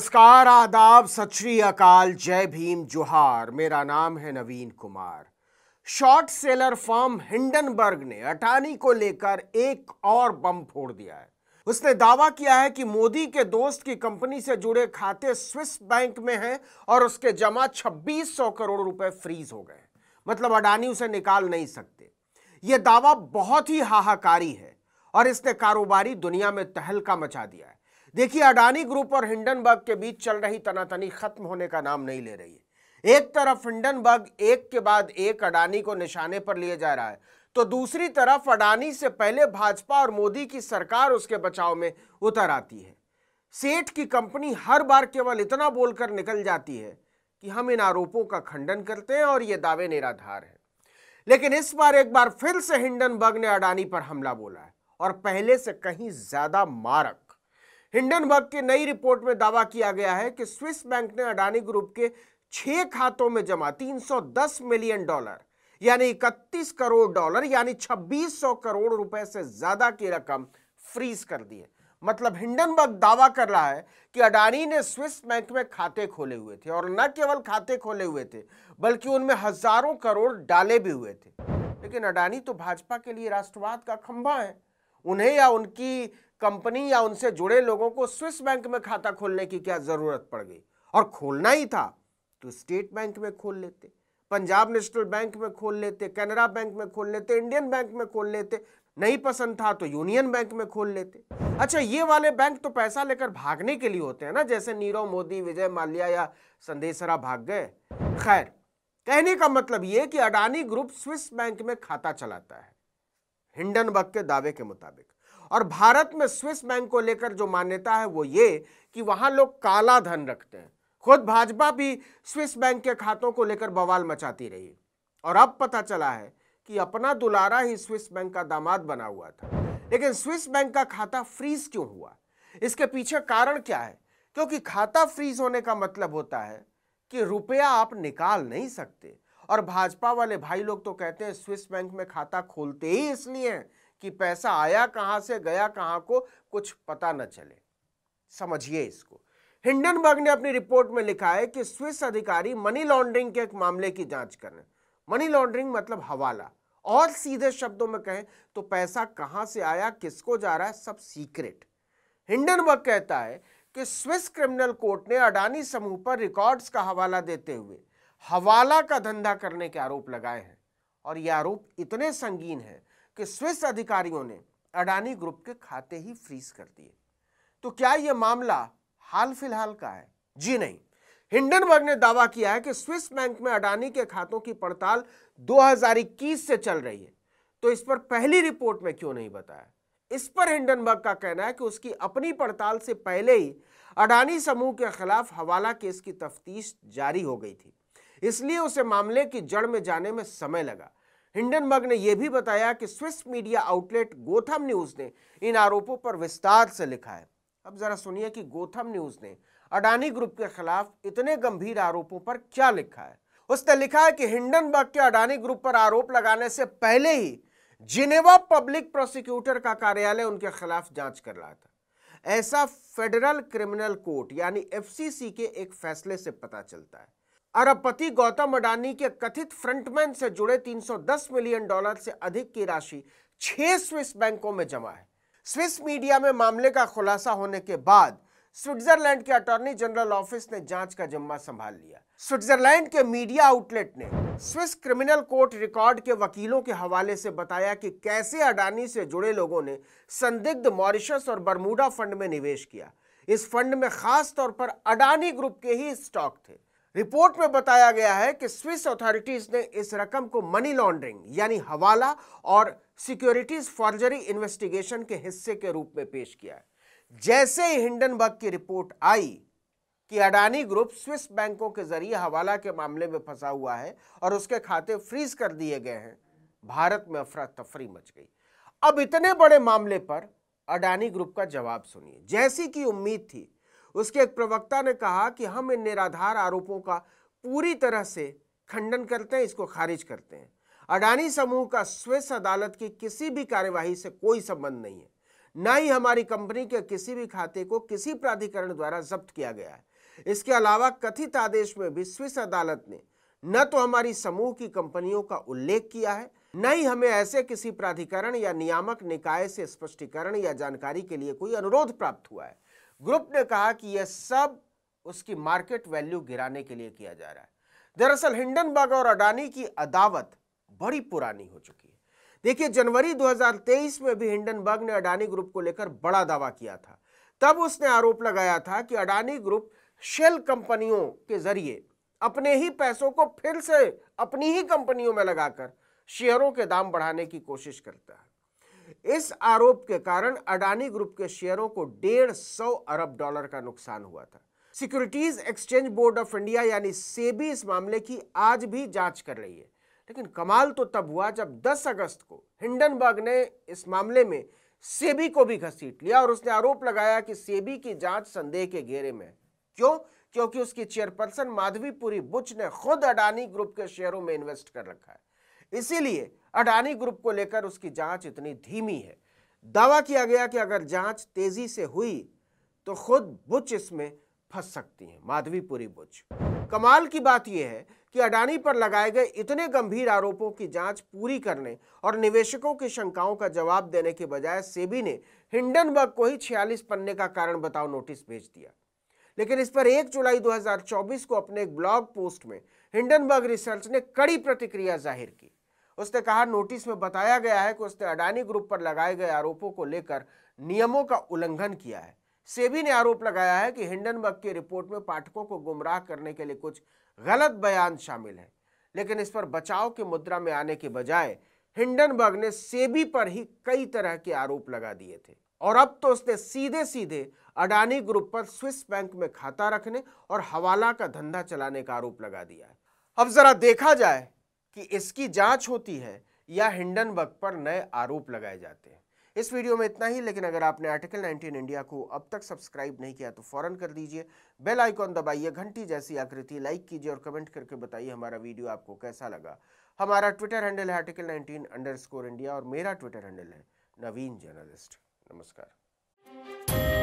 नमस्कार आदाब सत श्री अकाल जय भीम जोहार मेरा नाम है Naveen Kumar short seller firm Hindenburg ने अटानी को लेकर एक और बम फोड़ दिया है उसने दावा किया है कि मोदी के दोस्त की कंपनी से जुड़े खाते स्विस बैंक में हैं और उसके जमा 2600 करोड़ रुपए फ्रीज हो गए मतलब अडानी उसे निकाल नहीं सकते ये दावा बहुत ही हाहाकारी है और इसने कारोबारी दुनिया में तहलका मचा दिया है देखिए अडानी ग्रुप और हिंडनबर्ग के बीच चल रही तनातनी खत्म होने का नाम नहीं ले रही है एक तरफ हिंडनबर्ग एक के बाद एक अडानी को निशाने पर लिए जा रहा है तो दूसरी तरफ अडानी से पहले भाजपा और मोदी की सरकार उसके बचाव में उतर आती है सेठ की कंपनी हर बार केवल इतना बोलकर निकल जाती है कि हम इन आरोपों का खंडन करते हैं और ये दावे निराधार हैं लेकिन इस बार एक बार फिर से हिंडनबर्ग ने अडानी पर हमला बोला है और पहले से कहीं ज्यादा मारक हिंडनबर्ग की नई रिपोर्ट में दावा किया गया है कि स्विस बैंक ने अडानी ग्रुप के छह खातों में जमा 310 मिलियन डॉलर यानी इकतीस करोड़ डॉलर यानी 2600 करोड़ रुपए से ज्यादा की रकम फ्रीज कर दी है मतलब हिंडनबर्ग दावा कर रहा है कि अडानी ने स्विस बैंक में खाते खोले हुए थे और न केवल खाते खोले हुए थे बल्कि उनमें हजारों करोड़ डाले भी हुए थे लेकिन अडानी तो भाजपा के लिए राष्ट्रवाद का खंभा है उन्हें या उनकी कंपनी या उनसे जुड़े लोगों को स्विस बैंक में खाता खोलने की क्या ज़रूरत पड़ गई और खोलना ही था तो स्टेट बैंक में खोल लेते पंजाब नेशनल बैंक में खोल लेते कैनरा बैंक में खोल लेते इंडियन बैंक में खोल लेते नहीं पसंद था तो यूनियन बैंक में खोल लेते अच्छा ये वाले बैंक तो पैसा लेकर भागने के लिए होते हैं ना जैसे नीरव मोदी विजय माल्या या संदेशरा भाग गए खैर कहने का मतलब ये कि अडानी ग्रुप स्विस बैंक में खाता चलाता है हिंडनबर्ग के दावे के मुताबिक और भारत में स्विस बैंक को लेकर जो मान्यता है वो ये कि वहां लोग काला धन रखते हैं खुद भाजपा भी स्विस बैंक के खातों को लेकर बवाल मचाती रही और अब पता चला है कि अपना दुलारा ही स्विस बैंक का दामाद बना हुआ था लेकिन स्विस बैंक का खाता फ्रीज क्यों हुआ इसके पीछे कारण क्या है क्योंकि खाता फ्रीज होने का मतलब होता है कि रुपया आप निकाल नहीं सकते और भाजपा वाले भाई लोग तो कहते हैं स्विस बैंक में खाता खोलते ही इसलिए हैं कि पैसा आया कहां से गया कहां को कुछ पता न चले समझिए इसको हिंडनबर्ग ने अपनी रिपोर्ट में लिखा है कि स्विस अधिकारी मनी लॉन्ड्रिंग के एक मामले की जांच कर रहे मनी लॉन्ड्रिंग मतलब हवाला और सीधे शब्दों में कहें तो पैसा कहां से आया किसको जा रहा है सब सीक्रेट हिंडनबर्ग कहता है कि स्विस क्रिमिनल कोर्ट ने अडानी समूह पर रिकॉर्ड्स का हवाला देते हुए हवाला का धंधा करने के आरोप लगाए हैं और ये आरोप इतने संगीन हैं कि स्विस अधिकारियों ने अडानी ग्रुप के खाते ही फ्रीज कर दिए तो क्या यह मामला हाल फिलहाल का है जी नहीं हिंडनबर्ग ने दावा किया है कि स्विस बैंक में अडानी के खातों की पड़ताल 2021 से चल रही है तो इस पर पहली रिपोर्ट में क्यों नहीं बताया इस पर हिंडनबर्ग का कहना है कि उसकी अपनी पड़ताल से पहले ही अडानी समूह के खिलाफ हवाला केस की तफ्तीश जारी हो गई थी इसलिए उसे मामले की जड़ में जाने में समय लगा हिंडनबर्ग ने यह भी बताया कि Swiss media outlet Gotham News ने इन आरोपों पर विस्तार से लिखा है अब जरा सुनिए कि गोथम न्यूज ने अडानी ग्रुप के खिलाफ इतने गंभीर आरोपों पर क्या लिखा है उसने लिखा है कि हिंडनबर्ग के अडानी ग्रुप पर आरोप लगाने से पहले ही जिनेवा पब्लिक प्रोसिक्यूटर का कार्यालय उनके खिलाफ जांच कर रहा था ऐसा फेडरल क्रिमिनल कोर्ट यानी एफसीसी के एक फैसले से पता चलता है अरबपति गौतम अडानी के कथित फ्रंटमैन से जुड़े 310 मिलियन डॉलर से अधिक की राशि छह स्विस बैंकों में जमा है स्विस मीडिया में मामले का खुलासा होने के बाद स्विट्जरलैंड के अटॉर्नी जनरल ऑफिस ने जांच का जिम्मा संभाल लिया स्विट्जरलैंड के मीडिया आउटलेट ने स्विस क्रिमिनल कोर्ट रिकॉर्ड के वकीलों के हवाले से बताया कि कैसे अडानी से जुड़े लोगों ने संदिग्ध मॉरिशस और बरमूडा फंड में निवेश किया इस फंड में खास तौर पर अडानी ग्रुप के ही स्टॉक थे रिपोर्ट में बताया गया है कि स्विस अथॉरिटीज ने इस रकम को मनी लॉन्ड्रिंग यानी हवाला और सिक्योरिटीज फॉर्जरी इन्वेस्टिगेशन के हिस्से के रूप में पेश किया है जैसे ही हिंडनबर्ग की रिपोर्ट आई कि अडानी ग्रुप स्विस बैंकों के जरिए हवाला के मामले में फंसा हुआ है और उसके खाते फ्रीज कर दिए गए हैं भारत में अफरा तफरी मच गई अब इतने बड़े मामले पर अडानी ग्रुप का जवाब सुनिए जैसी की उम्मीद थी उसके एक प्रवक्ता ने कहा कि हम इन निराधार आरोपों का पूरी तरह से खंडन करते हैं इसको खारिज करते हैं अडानी समूह का स्विस अदालत की किसी भी कार्यवाही से कोई संबंध नहीं है न ही हमारी कंपनी के किसी भी खाते को किसी प्राधिकरण द्वारा जब्त किया गया है इसके अलावा कथित आदेश में भी स्विस अदालत ने न तो हमारी समूह की कंपनियों का उल्लेख किया है न ही हमें ऐसे किसी प्राधिकरण या नियामक निकाय से स्पष्टीकरण या जानकारी के लिए कोई अनुरोध प्राप्त हुआ है ग्रुप ने कहा कि यह सब उसकी मार्केट वैल्यू गिराने के लिए किया जा रहा है दरअसल हिंडनबर्ग और अडानी की अदावत बड़ी पुरानी हो चुकी है देखिए जनवरी 2023 में भी हिंडनबर्ग ने अडानी ग्रुप को लेकर बड़ा दावा किया था तब उसने आरोप लगाया था कि अडानी ग्रुप शेल कंपनियों के जरिए अपने ही पैसों को फिर से अपनी ही कंपनियों में लगाकर शेयरों के दाम बढ़ाने की कोशिश करता है इस आरोप के कारण अडानी ग्रुप के शेयरों को डेढ़ सौ अरब डॉलर का नुकसान हुआ था securities exchange board of India यानी सेबी इस मामले की आज भी जांच कर रही है लेकिन कमाल तो तब हुआ जब 10 अगस्त को हिंडनबर्ग ने इस मामले में सेबी को भी घसीट लिया और उसने आरोप लगाया कि सेबी की जांच संदेह के घेरे में क्यों क्योंकि उसकी चेयरपर्सन माधवीपुरी बुच ने खुद अडानी ग्रुप के शेयरों में इन्वेस्ट कर रखा है इसीलिए अडानी ग्रुप को लेकर उसकी जांच इतनी धीमी है दावा किया गया कि अगर जांच तेजी से हुई तो खुद बुच इसमें फंस सकती हैं माधवीपुरी बुच कमाल की बात यह है कि अडानी पर लगाए गए इतने गंभीर आरोपों की जांच पूरी करने और निवेशकों की शंकाओं का जवाब देने के बजाय सेबी ने हिंडनबर्ग को ही 46 पन्ने का कारण बताओ नोटिस भेज दिया लेकिन इस पर 1 जुलाई 2024 को अपने एक ब्लॉग पोस्ट में हिंडनबर्ग रिसर्च ने कड़ी प्रतिक्रिया जाहिर की उसने कहा नोटिस में बताया गया है कि उसने अडानी ग्रुप पर लगाए गए आरोपों को लेकर नियमों का उल्लंघन किया है सेबी ने आरोप लगाया है कि हिंडनबर्ग की रिपोर्ट में पाठकों को गुमराह करने के लिए कुछ गलत बयान शामिल हैं लेकिन इस पर बचाव के मुद्रा में आने के बजाय हिंडनबर्ग ने सेबी पर ही कई तरह के आरोप लगा दिए थे और अब तो उसने सीधे सीधे अडानी ग्रुप पर स्विस बैंक में खाता रखने और हवाला का धंधा चलाने का आरोप लगा दिया है अब जरा देखा जाए कि इसकी जांच होती है या हिंडनबर्ग पर नए आरोप लगाए जाते हैं इस वीडियो में इतना ही लेकिन अगर आपने आर्टिकल 19 इंडिया को अब तक सब्सक्राइब नहीं किया तो फौरन कर दीजिए बेल आइकॉन दबाइए घंटी जैसी आकृति लाइक कीजिए और कमेंट करके बताइए हमारा वीडियो आपको कैसा लगा हमारा ट्विटर हैंडल है आर्टिकल नाइनटीन अंडर इंडिया और मेरा ट्विटर हैंडल है नवीन जर्नलिस्ट नमस्कार